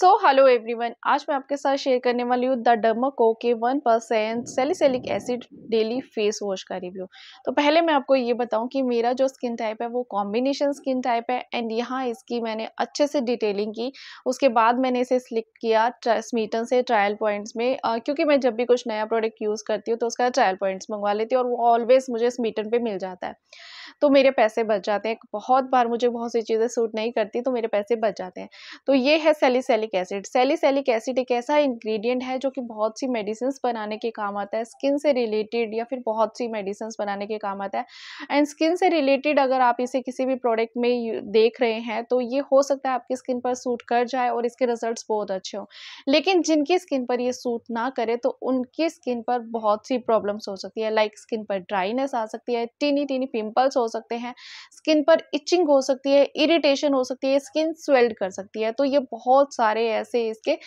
so hello everyone आज मैं आपके साथ शेयर करने वाली हूँ द डर्मको के one percent salicylic acid daily face wash का रिव्यू तो पहले मैं आपको ये बताऊँ कि मेरा जो स्किन टाइप है वो कॉम्बिनेशन स्किन टाइप है एंड यहाँ इसकी मैंने अच्छे से डिटेलिंग की उसके बाद मैंने इसे सिलेक्ट किया स्मीटन से ट्रायल पॉइंट्स में आ, क्योंकि मैं जब भी कुछ नया प्रोडक्ट यूज़ करती हूँ तो उसका ट्रायल पॉइंट्स मंगवा लेती हूँ और वो ऑलवेज़ मुझे स्मीटन पर मिल जाता है तो मेरे पैसे बच जाते हैं बहुत बार मुझे बहुत सी चीज़ें सूट नहीं करती तो मेरे पैसे बच जाते हैं तो ये है सेलीसेलिक एसिड सेलीसेलिक एसिड एक ऐसा इंग्रेडिएंट है जो कि बहुत सी मेडिसिन बनाने के काम आता है स्किन से रिलेटेड या फिर बहुत सी मेडिसिन बनाने के काम आता है एंड स्किन से रिलेटेड अगर आप इसे किसी भी प्रोडक्ट में देख रहे हैं तो ये हो सकता है आपकी स्किन पर सूट कर जाए और इसके रिजल्ट बहुत अच्छे हों लेकिन जिनकी स्किन पर ये सूट ना करे तो उनकी स्किन पर बहुत सी प्रॉब्लम्स हो सकती है लाइक like स्किन पर ड्राइनेस आ सकती है टीनी टीनी पिंपल्स पिंपल्स हो सकते हैं स्किन पर इचिंग हो सकती है इरिटेशन हो सकती है स्किन स्वेल्ड कर सकती है तो ये बहुत सारे ऐसे इसके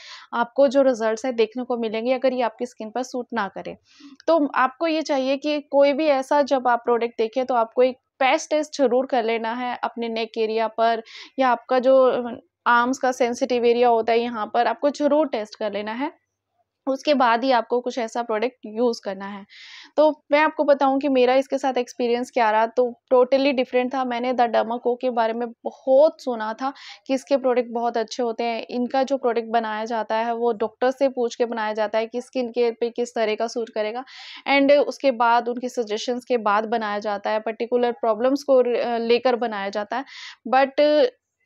आपको जो रिजल्ट है देखने को मिलेंगे अगर ये आपकी स्किन पर सूट ना करे तो आपको ये चाहिए कि कोई भी ऐसा जब आप प्रोडक्ट देखें तो आपको एक पैस टेस्ट जरूर कर लेना है अपने नेक एरिया पर या आपका जो आर्म्स का सेंसिटिव एरिया होता है यहाँ पर आपको जरूर टेस्ट कर लेना है उसके बाद ही आपको कुछ ऐसा प्रोडक्ट यूज़ करना है तो मैं आपको बताऊं कि मेरा इसके साथ एक्सपीरियंस क्या रहा तो टोटली डिफरेंट था मैंने द डमको के बारे में बहुत सुना था कि इसके प्रोडक्ट बहुत अच्छे होते हैं इनका जो प्रोडक्ट बनाया जाता है वो डॉक्टर से पूछ के बनाया जाता है कि स्किन केयर पे किस तरह का सूट करेगा एंड उसके बाद उनके सजेशंस के बाद बनाया जाता है पर्टिकुलर प्रॉब्लम्स को लेकर बनाया जाता है बट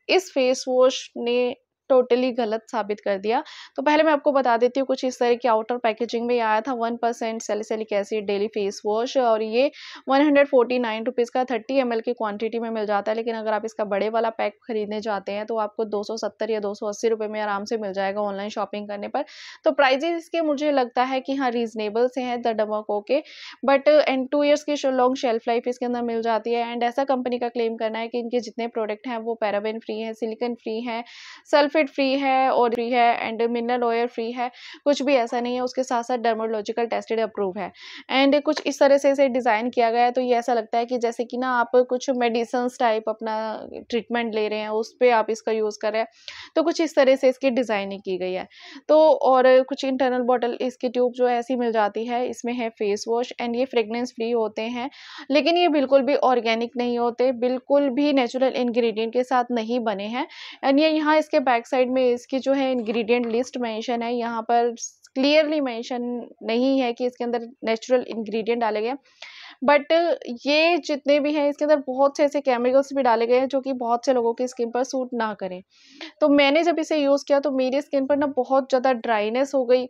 इस फेस वॉश ने टोटली गलत साबित कर दिया तो पहले मैं आपको बता देती हूँ कुछ इस तरह की आउटर पैकेजिंग में आया था one percent salicylic acid daily face wash और ये one hundred forty nine rupees का थर्टी एम की क्वान्टिटी में मिल जाता है लेकिन अगर आप इसका बड़े वाला पैक खरीदने जाते हैं तो आपको दो सौ सत्तर या दो सौ अस्सी रुपये में आराम से मिल जाएगा ऑनलाइन शॉपिंग करने पर तो प्राइजेज इसके मुझे लगता है कि हाँ रीजनेबल से हैं द डमको के बट एंड टू ईयर्स की लॉन्ग शेल्फ लाइफ इसके अंदर मिल जाती है एंड ऐसा कंपनी का क्लेम करना है कि इनके जितने प्रोडक्ट हैं वो पैराबेन फ्री हैं सिलिकन फ्री हैं सल्फेट सल्फेट फ्री है और फ्री है एंड मिनरल ऑयल फ्री है कुछ भी ऐसा नहीं है उसके साथ साथ डर्मोलॉजिकल टेस्टेड अप्रूव है एंड कुछ इस तरह से इसे डिज़ाइन किया गया है तो ये ऐसा लगता है कि जैसे कि ना आप कुछ मेडिसन टाइप अपना ट्रीटमेंट ले रहे हैं उस पर आप इसका यूज़ कर रहे हैं तो कुछ इस तरह से इसकी डिज़ाइनिंग की गई है तो और कुछ इंटरनल बॉटल इसकी ट्यूब जो ऐसी मिल जाती है इसमें है फेस वॉश एंड ये फ्रेगनेंस फ्री होते हैं लेकिन ये बिल्कुल भी ऑर्गेनिक नहीं होते बिल्कुल भी नेचुरल इन्ग्रीडियंट के साथ नहीं बने हैं एंड ये यहाँ इसके बैक साइड में इसकी जो है इंग्रेडिएंट लिस्ट मेंशन है यहाँ पर क्लियरली मेंशन नहीं है कि इसके अंदर नेचुरल इंग्रेडिएंट डाले गए बट ये जितने भी हैं इसके अंदर बहुत से ऐसे केमिकल्स भी डाले गए हैं जो कि बहुत से लोगों की स्किन पर सूट ना करें तो मैंने जब इसे यूज़ किया तो मेरी स्किन पर ना बहुत ज़्यादा ड्राइनेस हो गई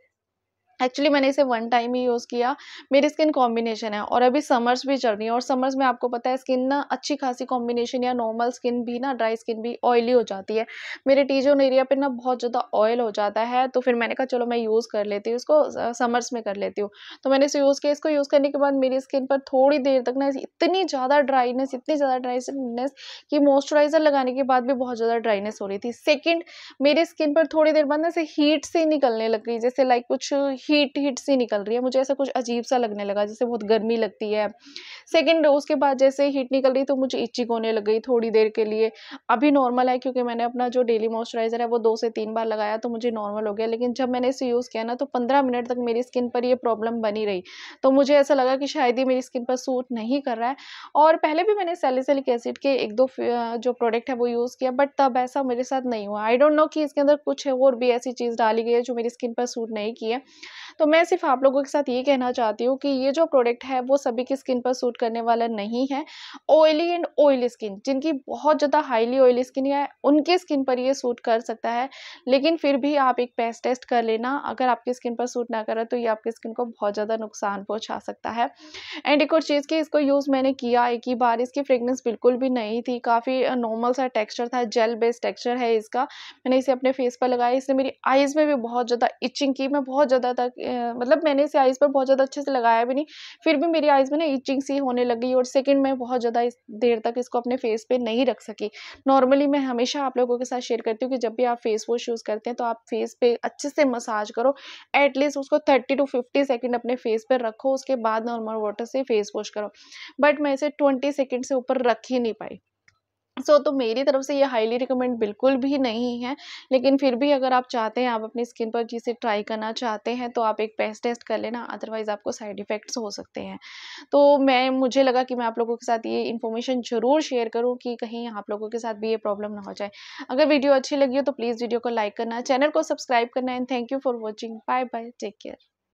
एक्चुअली मैंने इसे वन टाइम ही यूज़ किया मेरी स्किन कॉम्बिनेशन है और अभी समर्स भी चल रही है और समर्स में आपको पता है स्किन ना अच्छी खासी कॉम्बिनेशन या नॉर्मल स्किन भी ना ड्राई स्किन भी ऑयली हो जाती है मेरे टीजोन एरिया पे ना बहुत ज़्यादा ऑयल हो जाता है तो फिर मैंने कहा चलो मैं यूज़ कर लेती हूँ इसको समर्स में कर लेती हूँ तो मैंने इसे यूज़ किया इसको यूज़ करने के बाद मेरी स्किन पर थोड़ी देर तक ना इतनी ज़्यादा ड्राइनेस इतनी ज़्यादा ड्राइनेस कि मॉइस्चराइज़र लगाने के बाद भी बहुत ज़्यादा ड्राइनेस हो रही थी सेकेंड मेरी स्किन पर थोड़ी देर बाद ना इसे हीट से निकलने लग गई जैसे लाइक कुछ हीट हीट सी निकल रही है मुझे ऐसा कुछ अजीब सा लगने लगा जैसे बहुत गर्मी लगती है सेकेंड डोज के बाद जैसे हीट निकल रही तो मुझे इचिक होने लग गई थोड़ी देर के लिए अभी नॉर्मल है क्योंकि मैंने अपना जो डेली मॉइस्चराइज़र है वो दो से तीन बार लगाया तो मुझे नॉर्मल हो गया लेकिन जब मैंने इसे यूज़ किया ना तो पंद्रह मिनट तक मेरी स्किन पर ये प्रॉब्लम बनी रही तो मुझे ऐसा लगा कि शायद ही मेरी स्किन पर सूट नहीं कर रहा है और पहले भी मैंने सेलिसलिक एसिड के एक दो जो प्रोडक्ट है वो यूज़ किया बट तब ऐसा मेरे साथ नहीं हुआ आई डोंट नो कि इसके अंदर कुछ और भी ऐसी चीज़ डाली गई है जो मेरी स्किन पर सूट नहीं की है तो मैं सिर्फ आप लोगों के साथ ये कहना चाहती हूँ कि ये जो प्रोडक्ट है वो सभी की स्किन पर सूट करने वाला नहीं है ऑयली एंड ऑयली स्किन जिनकी बहुत ज़्यादा हाईली ऑयली स्किन है उनकी स्किन पर ये सूट कर सकता है लेकिन फिर भी आप एक पेस्ट टेस्ट कर लेना अगर आपकी स्किन पर सूट ना करें तो ये आपकी स्किन को बहुत ज़्यादा नुकसान पहुँचा सकता है एंड एक और चीज़ की इसको यूज़ मैंने किया एक ही बार इसकी फ्रेगनेंस बिल्कुल भी नहीं थी काफ़ी नॉर्मल सा टेक्स्चर था जेल बेस्ड टेक्स्चर है इसका मैंने इसे अपने फेस पर लगाया इसने मेरी आइज़ में भी बहुत ज़्यादा इचिंग की मैं बहुत ज़्यादा ज़्यादा मतलब मैंने इसे आइज़ पर बहुत ज़्यादा अच्छे से लगाया भी नहीं फिर भी मेरी आइज़ में ना इचिंग सी होने लगी और सेकेंड मैं बहुत ज़्यादा इस देर तक इसको अपने फेस पर नहीं रख सकी नॉर्मली मैं हमेशा आप लोगों के साथ शेयर करती हूँ कि जब भी आप फेस वॉश यूज़ करते हैं तो आप फेस पे अच्छे से मसाज करो एटलीस्ट उसको थर्टी टू फिफ्टी सेकेंड अपने फेस पर रखो उसके बाद नॉर्मल वाटर से फेस वॉश करो बट मैं इसे ट्वेंटी सेकेंड से ऊपर रख ही नहीं पाई सो so, तो मेरी तरफ से ये हाईली रिकमेंड बिल्कुल भी नहीं है लेकिन फिर भी अगर आप चाहते हैं आप अपनी स्किन पर जिसे ट्राई करना चाहते हैं तो आप एक पेस्ट टेस्ट कर लेना अदरवाइज़ आपको साइड इफ़ेक्ट्स हो सकते हैं तो मैं मुझे लगा कि मैं आप लोगों के साथ ये इन्फॉर्मेशन ज़रूर शेयर करूँ कि कहीं आप लोगों के साथ भी ये प्रॉब्लम ना हो जाए अगर वीडियो अच्छी लगी हो तो प्लीज़ वीडियो को लाइक करना चैनल को सब्सक्राइब करना and thank you for watching bye bye take care